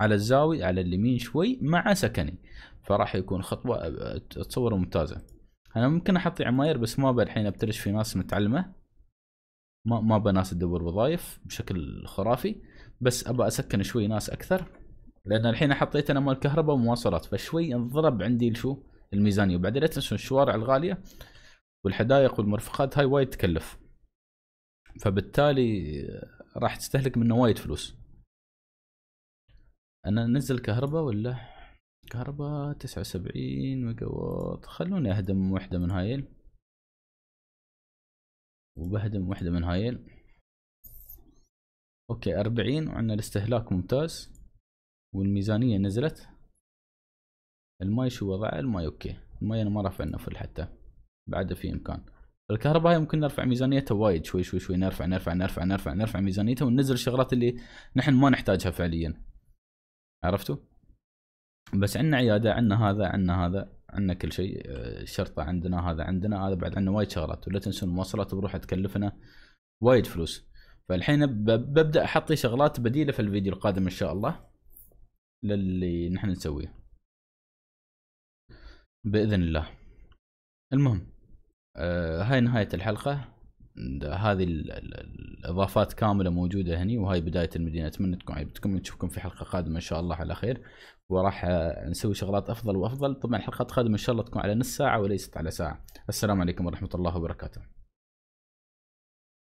على الزاوية على اليمين شوي مع سكني فراح يكون خطوة اتصور ممتازة انا ممكن احط عماير بس ما الحين ابتلش في ناس متعلمة ما ما بناس تدور وظايف بشكل خرافي بس ابى اسكن شوي ناس اكثر لان الحين حطيت انا مال كهرباء ومواصلات فشوي انضرب عندي شو الميزانيه وبعدين لا تنسون الشوارع الغاليه والحدائق والمرفقات هاي وايد تكلف فبالتالي راح تستهلك منه وايد فلوس انا نزل كهرباء ولا كهرباء تسعة وسبعين ميجا وات خلوني اهدم وحده من هايل وبهدم وحده من هايل اوكي أربعين وعندنا الاستهلاك ممتاز والميزانية نزلت الماي شو وضعه الماي اوكي الماي انا ما رافع النفل حتى بعده في امكان الكهرباء ممكن نرفع ميزانيتها وايد شوي شوي شوي نرفع نرفع نرفع نرفع نرفع ميزانيتها وننزل الشغلات اللي نحن ما نحتاجها فعليا عرفتوا بس عندنا عياده عندنا هذا عندنا هذا عندنا كل شيء الشرطه آه، عندنا هذا عندنا هذا بعد عندنا وايد شغلات ولا تنسون المواصلات بروحها تكلفنا وايد فلوس فالحين ببدا احط شغلات بديله في الفيديو القادم ان شاء الله للي نحن نسويه باذن الله المهم آه هاي نهايه الحلقه هذه الاضافات كامله موجوده هني وهاي بدايه المدينه اتمنى تكون عجبتكم نشوفكم في حلقه قادمه ان شاء الله على خير وراح آه، نسوي شغلات افضل وافضل طبعا الحلقات القادمه ان شاء الله تكون على نص ساعه وليست على ساعه السلام عليكم ورحمه الله وبركاته